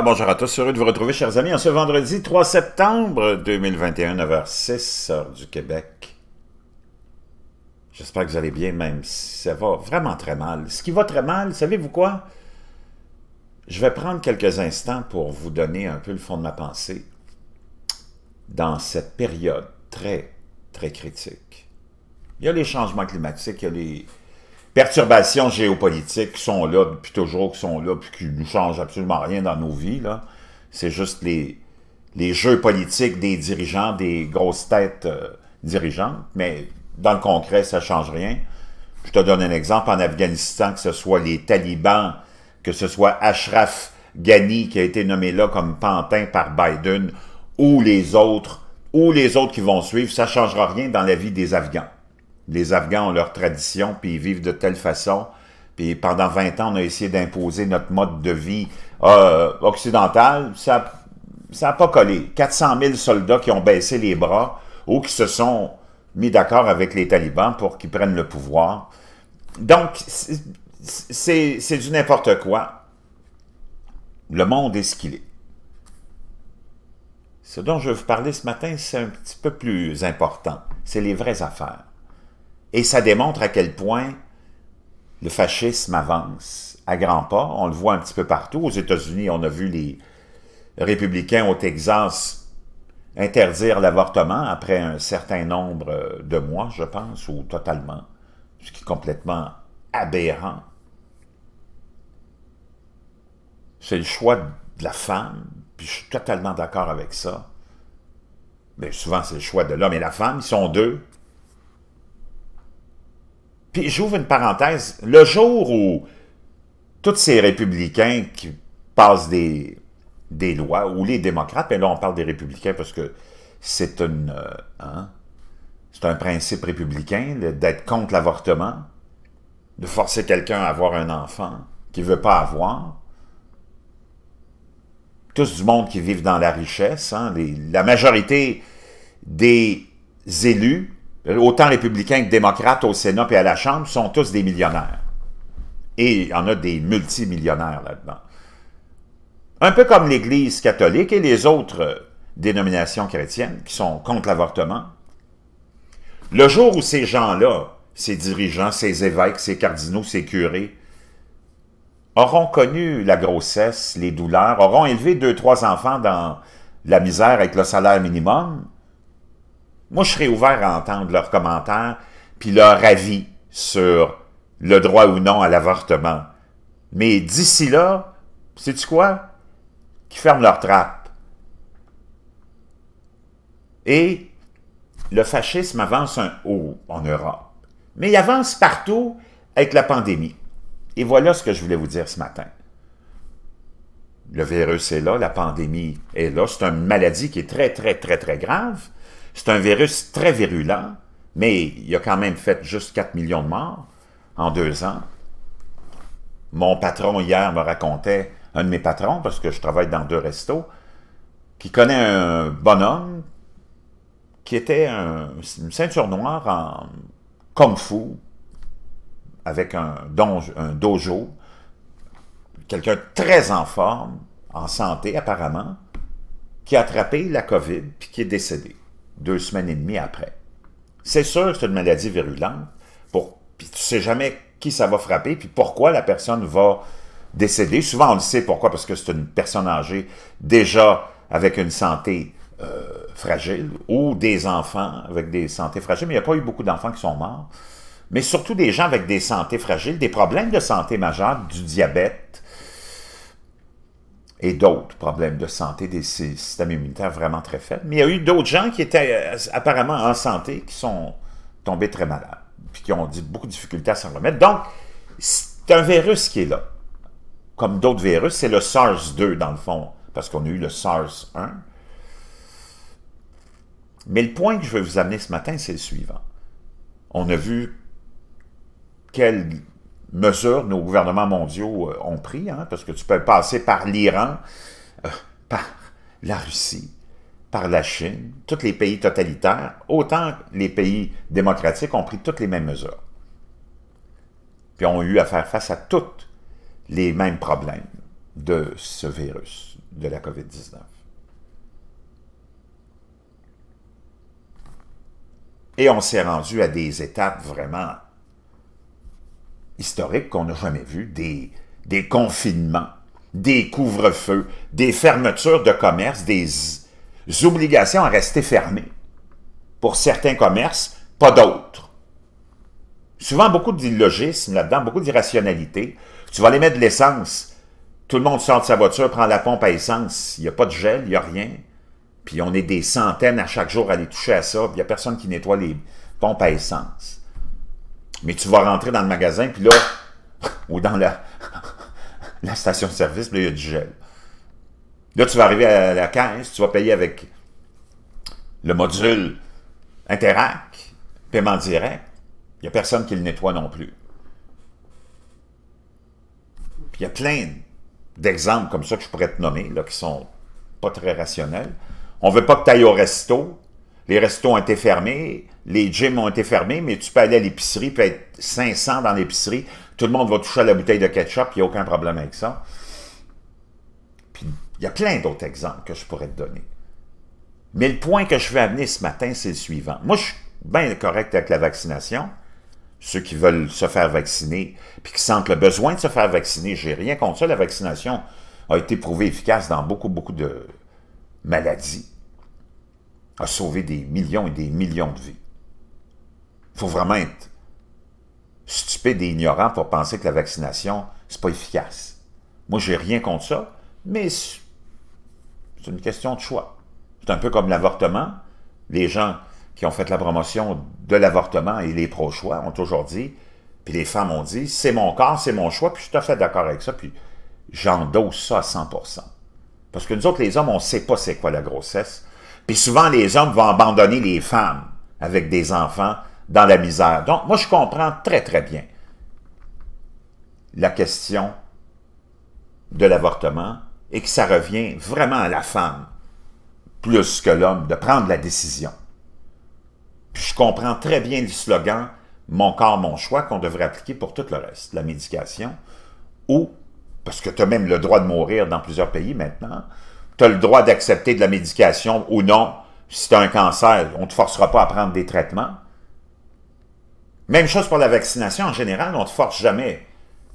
bonjour à tous, heureux de vous retrouver, chers amis, en ce vendredi 3 septembre 2021, 9h06, heure du Québec. J'espère que vous allez bien, même si ça va vraiment très mal. Ce qui va très mal, savez-vous quoi? Je vais prendre quelques instants pour vous donner un peu le fond de ma pensée dans cette période très, très critique. Il y a les changements climatiques, il y a les perturbations géopolitiques qui sont là depuis toujours, qui sont là, puis qui ne changent absolument rien dans nos vies. C'est juste les, les jeux politiques des dirigeants, des grosses têtes euh, dirigeantes, mais dans le concret, ça ne change rien. Je te donne un exemple, en Afghanistan, que ce soit les talibans, que ce soit Ashraf Ghani qui a été nommé là comme pantin par Biden, ou les autres, ou les autres qui vont suivre, ça ne changera rien dans la vie des Afghans les Afghans ont leur tradition, puis ils vivent de telle façon. Puis pendant 20 ans, on a essayé d'imposer notre mode de vie euh, occidental. Ça n'a pas collé. 400 000 soldats qui ont baissé les bras ou qui se sont mis d'accord avec les talibans pour qu'ils prennent le pouvoir. Donc, c'est du n'importe quoi. Le monde est ce qu'il est. Ce dont je veux vous parler ce matin, c'est un petit peu plus important. C'est les vraies affaires. Et ça démontre à quel point le fascisme avance à grands pas. On le voit un petit peu partout. Aux États-Unis, on a vu les républicains au Texas interdire l'avortement après un certain nombre de mois, je pense, ou totalement, ce qui est complètement aberrant. C'est le choix de la femme, puis je suis totalement d'accord avec ça. Mais souvent, c'est le choix de l'homme et la femme, ils sont deux. Puis j'ouvre une parenthèse. Le jour où tous ces républicains qui passent des, lois, ou les démocrates, mais là on parle des républicains parce que c'est euh, hein, un principe républicain d'être contre l'avortement, de forcer quelqu'un à avoir un enfant qu'il ne veut pas avoir. Tous du monde qui vivent dans la richesse, hein, la majorité des élus euh, autant républicains que démocrates au Sénat et à la Chambre, sont tous des millionnaires. Et il y en a des multimillionnaires là-dedans. Un peu comme l'Église catholique et les autres euh, dénominations chrétiennes qui sont contre l'avortement. Le jour où ces gens-là, ces dirigeants, ces évêques, ces cardinaux, ces curés, auront connu la grossesse, les douleurs, auront élevé deux, trois enfants dans la misère avec le salaire minimum, moi, je serais ouvert à entendre leurs commentaires puis leur avis sur le droit ou non à l'avortement. Mais d'ici là, sais-tu quoi? Qui ferment leur trappe. Et le fascisme avance un haut en Europe. Mais il avance partout avec la pandémie. Et voilà ce que je voulais vous dire ce matin. Le virus est là, la pandémie est là. C'est une maladie qui est très, très, très, très grave. C'est un virus très virulent, mais il a quand même fait juste 4 millions de morts en deux ans. Mon patron hier me racontait, un de mes patrons, parce que je travaille dans deux restos, qui connaît un bonhomme qui était un, une ceinture noire en kung-fu, avec un, un dojo, quelqu'un très en forme, en santé apparemment, qui a attrapé la COVID puis qui est décédé deux semaines et demie après. C'est sûr que c'est une maladie virulente, pour, puis tu sais jamais qui ça va frapper, puis pourquoi la personne va décéder. Souvent, on le sait pourquoi, parce que c'est une personne âgée déjà avec une santé euh, fragile, ou des enfants avec des santé fragiles, mais il n'y a pas eu beaucoup d'enfants qui sont morts, mais surtout des gens avec des santé fragiles, des problèmes de santé majeurs, du diabète, et d'autres problèmes de santé, des systèmes immunitaires vraiment très faibles. Mais il y a eu d'autres gens qui étaient euh, apparemment en santé, qui sont tombés très malades, puis qui ont dit beaucoup de difficultés à s'en remettre. Donc, c'est un virus qui est là. Comme d'autres virus, c'est le SARS-2 dans le fond, parce qu'on a eu le SARS-1. Mais le point que je veux vous amener ce matin, c'est le suivant. On a vu quel mesures nos gouvernements mondiaux euh, ont pris, hein, parce que tu peux passer par l'Iran, euh, par la Russie, par la Chine, tous les pays totalitaires, autant les pays démocratiques ont pris toutes les mêmes mesures. Puis ont eu à faire face à tous les mêmes problèmes de ce virus, de la COVID-19. Et on s'est rendu à des étapes vraiment historique qu'on n'a jamais vu, des, confinements, des couvre-feux, des fermetures de commerces, des obligations à rester fermées. Pour certains commerces, pas d'autres. Souvent, beaucoup d'illogisme là-dedans, beaucoup d'irrationalité. Tu vas aller mettre de l'essence. Tout le monde sort de sa voiture, prend la pompe à essence. Il n'y a pas de gel, il n'y a rien. Puis on est des centaines à chaque jour à aller toucher à ça. Il n'y a personne qui nettoie les pompes à essence. Mais tu vas rentrer dans le magasin, puis là, ou dans la, la station-service, il y a du gel. Là, tu vas arriver à la caisse, tu vas payer avec le module interact, paiement direct. Il n'y a personne qui le nettoie non plus. Puis il y a plein d'exemples comme ça que je pourrais te nommer, là, qui sont pas très rationnels. On ne veut pas que tu ailles au resto, les restos ont été fermés, les gyms ont été fermés, mais tu peux aller à l'épicerie, peut être 500 dans l'épicerie, tout le monde va toucher à la bouteille de ketchup, il n'y a aucun problème avec ça. il y a plein d'autres exemples que je pourrais te donner. Mais le point que je veux amener ce matin, c'est le suivant. Moi, je suis bien correct avec la vaccination. Ceux qui veulent se faire vacciner, puis qui sentent le besoin de se faire vacciner, j'ai rien contre ça. La vaccination a été prouvée efficace dans beaucoup, beaucoup de maladies a sauvé des millions et des millions de vies. Il faut vraiment être stupide et ignorant pour penser que la vaccination, n'est pas efficace. Moi, j'ai rien contre ça, mais c'est une question de choix. C'est un peu comme l'avortement. Les gens qui ont fait la promotion de l'avortement et les pro-choix ont toujours dit, puis les femmes ont dit, c'est mon corps, c'est mon choix, puis je suis tout à fait d'accord avec ça, puis j'endosse ça à 100%. Parce que nous autres, les hommes, on ne sait pas c'est quoi la grossesse, puis souvent, les hommes vont abandonner les femmes avec des enfants dans la misère. Donc, moi, je comprends très, très bien la question de l'avortement et que ça revient vraiment à la femme, plus que l'homme, de prendre la décision. Puis je comprends très bien le slogan « Mon corps, mon choix » qu'on devrait appliquer pour tout le reste, la médication, ou, parce que tu as même le droit de mourir dans plusieurs pays maintenant, tu le droit d'accepter de la médication ou non si tu as un cancer. On ne te forcera pas à prendre des traitements. Même chose pour la vaccination. En général, on ne te force jamais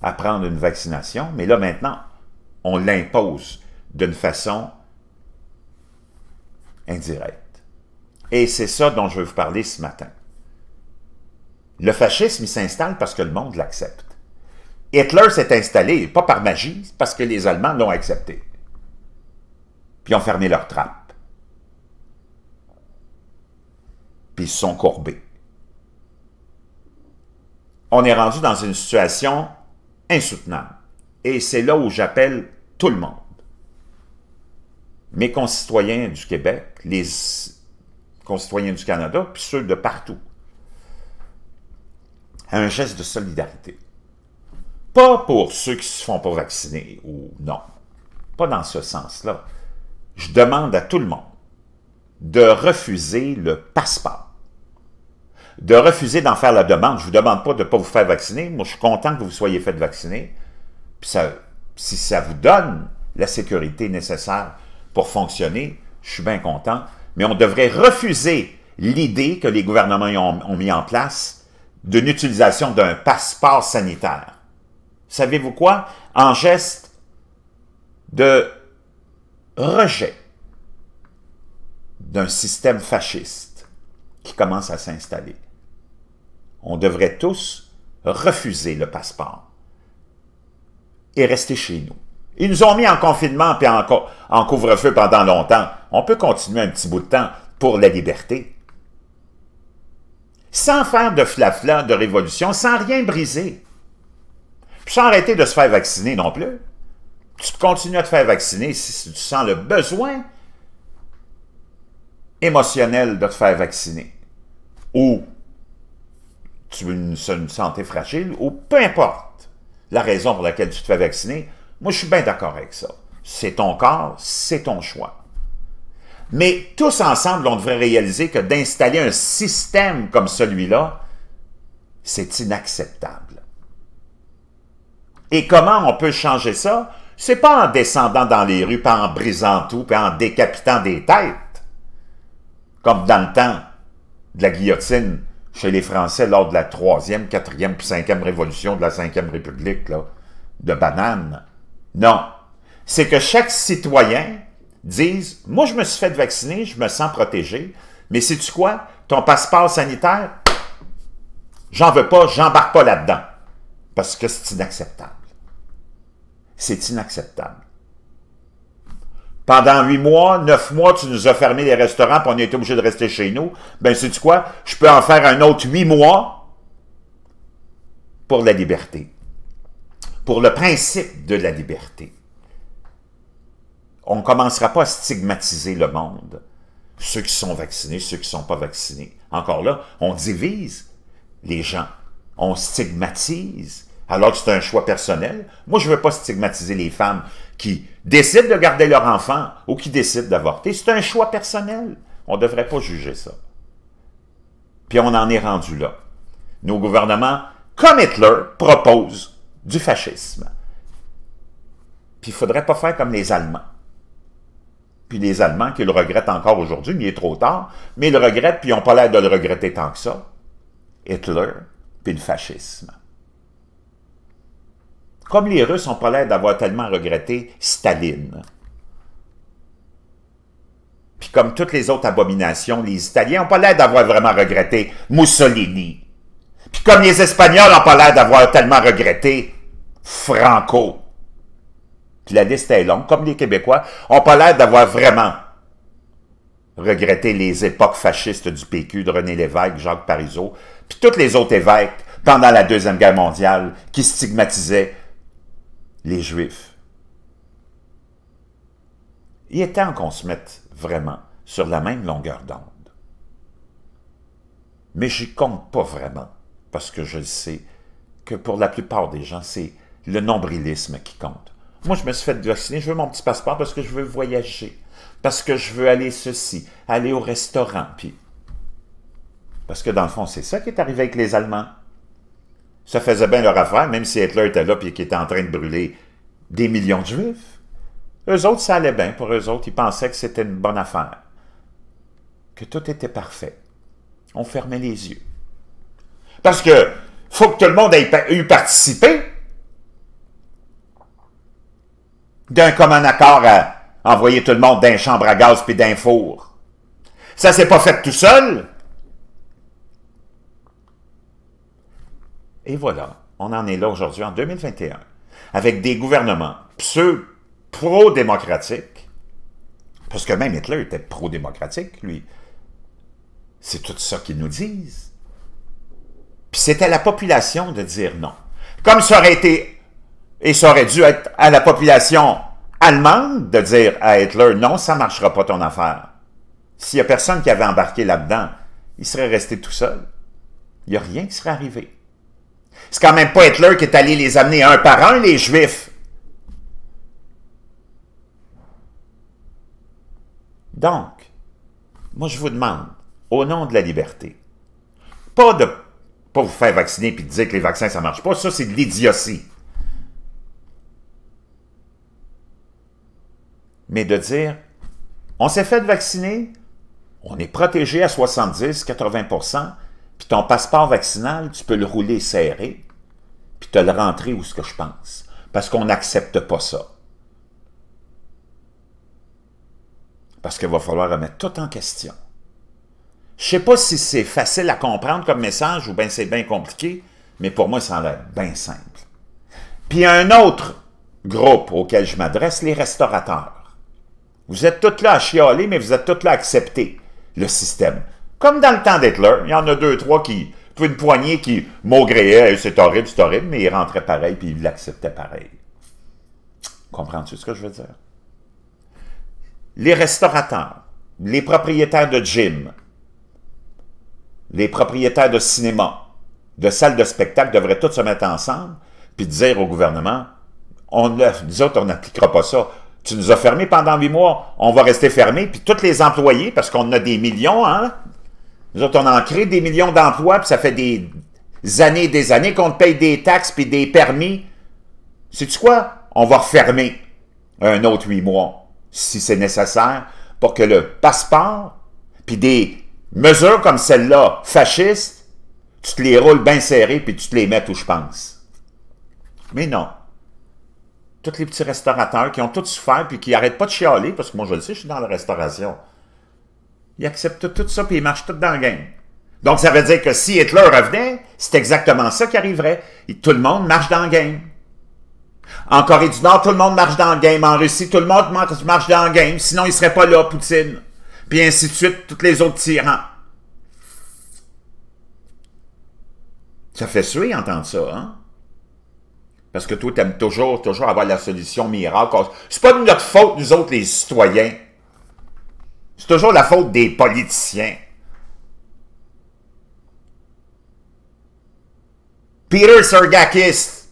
à prendre une vaccination, mais là maintenant, on l'impose d'une façon indirecte. Et c'est ça dont je veux vous parler ce matin. Le fascisme, il s'installe parce que le monde l'accepte. Hitler s'est installé, pas par magie, parce que les Allemands l'ont accepté puis ont fermé leurs trappes. Puis ils se sont courbés. On est rendu dans une situation insoutenable. Et c'est là où j'appelle tout le monde. Mes concitoyens du Québec, les concitoyens du Canada, puis ceux de partout, un geste de solidarité. Pas pour ceux qui se font pas vacciner, ou non. Pas dans ce sens-là je demande à tout le monde de refuser le passeport, de refuser d'en faire la demande. Je ne vous demande pas de ne pas vous faire vacciner. Moi, je suis content que vous soyez fait vacciner. Puis ça, si ça vous donne la sécurité nécessaire pour fonctionner, je suis bien content. Mais on devrait refuser l'idée que les gouvernements ont, ont mis en place d'une utilisation d'un passeport sanitaire. Savez-vous quoi? En geste de rejet d'un système fasciste qui commence à s'installer. On devrait tous refuser le passeport et rester chez nous. Ils nous ont mis en confinement puis en, couvre-feu pendant longtemps. On peut continuer un petit bout de temps pour la liberté. Sans faire de flafla, de révolution, sans rien briser. sans arrêter de se faire vacciner non plus tu continues à te faire vacciner si tu sens le besoin émotionnel de te faire vacciner. Ou tu as une santé fragile, ou peu importe la raison pour laquelle tu te fais vacciner, moi je suis bien d'accord avec ça. C'est ton corps, c'est ton choix. Mais tous ensemble, on devrait réaliser que d'installer un système comme celui-là, c'est inacceptable. Et comment on peut changer ça? C'est pas en descendant dans les rues, pas en brisant tout, pas en décapitant des têtes, comme dans le temps de la guillotine chez les Français lors de la troisième, quatrième cinquième révolution de la cinquième République, là, de Banane. Non. C'est que chaque citoyen dise « Moi, je me suis fait vacciner, je me sens protégé, mais si tu quoi? Ton passeport sanitaire, j'en veux pas, j'embarque pas là-dedans. » Parce que c'est inacceptable. C'est inacceptable. Pendant huit mois, neuf mois, tu nous as fermé les restaurants puis on a été obligé de rester chez nous. Ben, sais-tu quoi? Je peux en faire un autre huit mois pour la liberté. Pour le principe de la liberté. On ne commencera pas à stigmatiser le monde. Ceux qui sont vaccinés, ceux qui ne sont pas vaccinés. Encore là, on divise les gens. On stigmatise alors que c'est un choix personnel. Moi, je ne veux pas stigmatiser les femmes qui décident de garder leur enfant ou qui décident d'avorter. C'est un choix personnel. On ne devrait pas juger ça. Puis on en est rendu là. Nos gouvernements, comme Hitler, proposent du fascisme. Puis il ne faudrait pas faire comme les Allemands. Puis les Allemands qui le regrettent encore aujourd'hui, mais il est trop tard, mais ils le regrettent, puis ils n'ont pas l'air de le regretter tant que ça. Hitler, puis le fascisme comme les Russes n'ont pas l'air d'avoir tellement regretté Staline. Puis comme toutes les autres abominations, les Italiens n'ont pas l'air d'avoir vraiment regretté Mussolini. Puis comme les Espagnols n'ont pas l'air d'avoir tellement regretté Franco. Puis la liste est longue, comme les Québécois n'ont pas l'air d'avoir vraiment regretté les époques fascistes du PQ, de René Lévesque, Jacques Parizeau, puis toutes les autres évêques pendant la Deuxième Guerre mondiale qui stigmatisaient les Juifs. Il est temps qu'on se mette vraiment sur la même longueur d'onde. Mais j'y compte pas vraiment, parce que je sais que pour la plupart des gens, c'est le nombrilisme qui compte. Moi, je me suis fait vacciner, je veux mon petit passeport parce que je veux voyager, parce que je veux aller ceci, aller au restaurant, puis... Parce que dans le fond, c'est ça qui est arrivé avec les Allemands. Ça faisait bien leur affaire, même si Hitler était là et qu'il était en train de brûler des millions de Juifs. Eux autres, ça allait bien pour eux autres. Ils pensaient que c'était une bonne affaire, que tout était parfait. On fermait les yeux. Parce que faut que tout le monde ait eu participé d'un commun accord à envoyer tout le monde d'un chambre à gaz puis d'un four. Ça s'est pas fait tout seul. Et voilà, on en est là aujourd'hui en 2021, avec des gouvernements pseudo-pro-démocratiques, parce que même Hitler était pro-démocratique, lui. C'est tout ça qu'ils nous disent. Puis c'est à la population de dire non. Comme ça aurait été, et ça aurait dû être à la population allemande de dire à Hitler, non, ça ne marchera pas ton affaire. S'il n'y a personne qui avait embarqué là-dedans, il serait resté tout seul. Il n'y a rien qui serait arrivé. C'est quand même pas être Hitler qui est allé les amener un par un, les Juifs. Donc, moi je vous demande, au nom de la liberté, pas de pas vous faire vacciner et de dire que les vaccins ça marche pas, ça c'est de l'idiotie. Mais de dire, on s'est fait vacciner, on est protégé à 70-80%, puis ton passeport vaccinal, tu peux le rouler serré, puis te le rentrer où ce que je pense. Parce qu'on n'accepte pas ça. Parce qu'il va falloir remettre tout en question. Je sais pas si c'est facile à comprendre comme message ou bien c'est bien compliqué, mais pour moi, ça en l'air bien simple. Puis un autre groupe auquel je m'adresse, les restaurateurs. Vous êtes tous là à chialer, mais vous êtes tous là à accepter le système. Comme dans le temps d'Hitler, il y en a deux, trois qui, puis une poignée qui maugréait, c'est horrible, c'est horrible, mais ils rentraient pareil, puis ils l'acceptaient pareil. Comprends-tu ce que je veux dire? Les restaurateurs, les propriétaires de gym, les propriétaires de cinéma, de salles de spectacle devraient tous se mettre ensemble puis dire au gouvernement, on ne, nous autres, on n'appliquera pas ça. Tu nous as fermés pendant huit mois, on va rester fermés, puis tous les employés, parce qu'on a des millions, hein, nous autres, on en crée des millions d'emplois, puis ça fait des années et des années qu'on te paye des taxes puis des permis. Sais-tu quoi? On va refermer un autre huit mois, si c'est nécessaire, pour que le passeport, puis des mesures comme celle-là, fascistes, tu te les roules bien serrées puis tu te les mets où je pense. Mais non. Tous les petits restaurateurs qui ont tout souffert puis qui n'arrêtent pas de chialer, parce que moi je le sais, je suis dans la restauration il accepte tout ça puis il marche tout dans le game. Donc, ça veut dire que si Hitler revenait, c'est exactement ça qui arriverait. Et tout le monde marche dans le game. En Corée du Nord, tout le monde marche dans le game. En Russie, tout le monde marche dans le game. Sinon, il serait pas là, Poutine. Puis ainsi de suite, tous les autres tyrans. Ça fait suer entendre ça, hein? Parce que toi, t'aimes toujours, toujours avoir la solution miracle. C'est pas de notre faute, nous autres, les citoyens. C'est toujours la faute des politiciens. Peter Sergakis,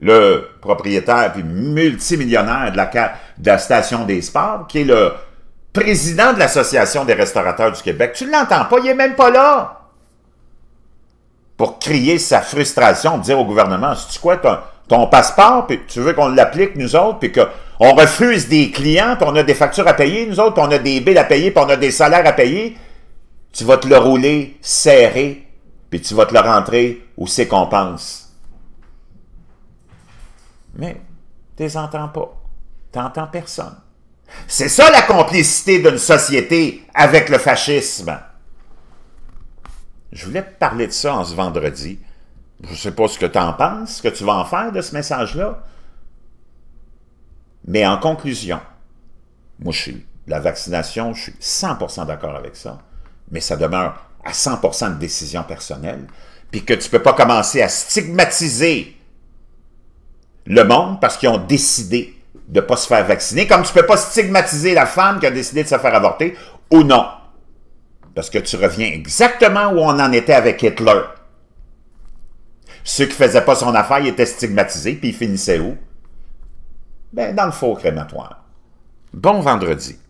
le propriétaire puis multimillionnaire de la, station des sports, qui est le président de l'Association des restaurateurs du Québec. Tu ne l'entends pas, il n'est même pas là pour crier sa frustration, dire au gouvernement, « quoi ton, passeport, puis tu veux qu'on l'applique, nous autres, puis que on refuse des clients, puis on a des factures à payer, nous autres, puis on a des billes à payer, puis on a des salaires à payer. Tu vas te le rouler serré, puis tu vas te le rentrer où c'est qu'on pense. Mais tu les entends pas. Tu n'entends personne. C'est ça la complicité d'une société avec le fascisme. Je voulais te parler de ça en ce vendredi. Je ne sais pas ce que tu en penses, ce que tu vas en faire de ce message-là. Mais en conclusion, moi, je suis la vaccination, je suis 100% d'accord avec ça, mais ça demeure à 100% de décision personnelle, puis que tu ne peux pas commencer à stigmatiser le monde parce qu'ils ont décidé de ne pas se faire vacciner, comme tu ne peux pas stigmatiser la femme qui a décidé de se faire avorter ou non. Parce que tu reviens exactement où on en était avec Hitler. Ceux qui ne faisaient pas son affaire, ils étaient stigmatisés, puis ils finissaient où? ben, dans le faux crématoire. Bon vendredi.